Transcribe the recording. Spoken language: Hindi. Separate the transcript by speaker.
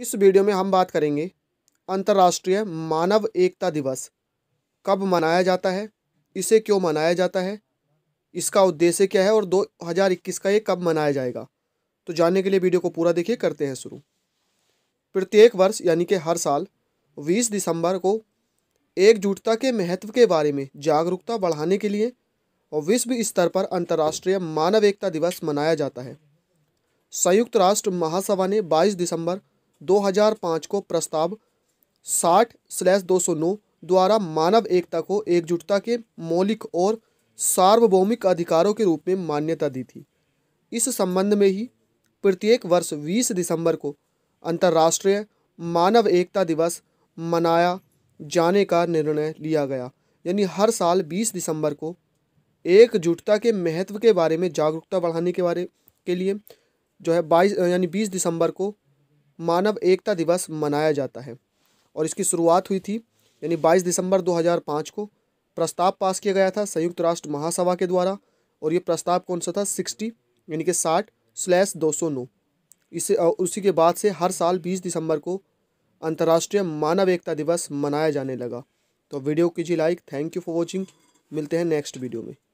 Speaker 1: इस वीडियो में हम बात करेंगे अंतर्राष्ट्रीय मानव एकता दिवस कब मनाया जाता है इसे क्यों मनाया जाता है इसका उद्देश्य क्या है और 2021 का ये कब मनाया जाएगा तो जानने के लिए वीडियो को पूरा देखिए करते हैं शुरू प्रत्येक वर्ष यानी कि हर साल 20 दिसंबर को एकजुटता के महत्व के बारे में जागरूकता बढ़ाने के लिए और विश्व स्तर पर अंतर्राष्ट्रीय मानव एकता दिवस मनाया जाता है संयुक्त राष्ट्र महासभा ने 22 दिसंबर 2005 को प्रस्ताव साठ स्लैस दो द्वारा मानव एकता को एकजुटता के मौलिक और सार्वभौमिक अधिकारों के रूप में मान्यता दी थी इस संबंध में ही प्रत्येक वर्ष 20 दिसंबर को अंतर्राष्ट्रीय मानव एकता दिवस मनाया जाने का निर्णय लिया गया यानी हर साल 20 दिसंबर को एकजुटता के महत्व के बारे में जागरूकता बढ़ाने के बारे के लिए जो है बाईस यानी बीस दिसंबर को मानव एकता दिवस मनाया जाता है और इसकी शुरुआत हुई थी यानी 22 दिसंबर 2005 को प्रस्ताव पास किया गया था संयुक्त राष्ट्र महासभा के द्वारा और ये प्रस्ताव कौन सा था 60 यानी कि 60 स्लैश दो सौ इसे उसी के बाद से हर साल 20 दिसंबर को अंतर्राष्ट्रीय मानव एकता दिवस मनाया जाने लगा तो वीडियो कीजिए like thank you for watching मिलते हैं नेक्स्ट वीडियो में